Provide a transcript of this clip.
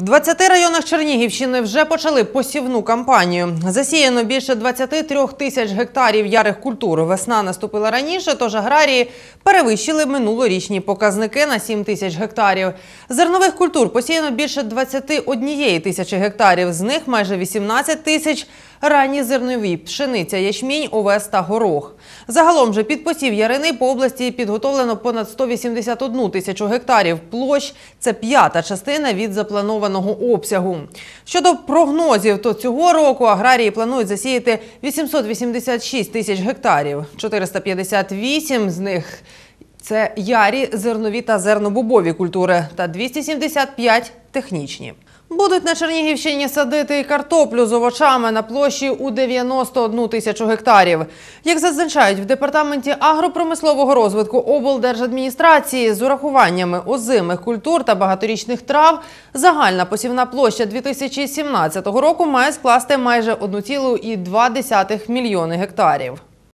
В 20 районах Чернігівщини вже почали посівну кампанію. Засіяно більше 23 тисяч гектарів ярих культур. Весна наступила раніше, тож аграрії перевищили минулорічні показники на 7 тисяч гектарів. Зернових культур посіяно більше 21 тисячі гектарів. З них майже 18 тисяч ранні зернові, пшениця, ячмінь, овес та горох. Загалом же під посів ярини по області підготовлено понад 181 тисячу гектарів. Площ це п'ята частина від запланованого очікуваного обсягу. Щодо прогнозів, то цього року аграрії планують засіяти 886 тисяч гектарів, 458 з них це ярі, зернові та зернобубові культури та 275 технічні. Будуть на Чернігівщині садити і картоплю з овочами на площі у 91 тисячу гектарів. Як зазначають в департаменті агропромислового розвитку облдержадміністрації з урахуваннями озимих культур та багаторічних трав, загальна посівна площа 2017 року має скласти майже 1,2 мільйони гектарів.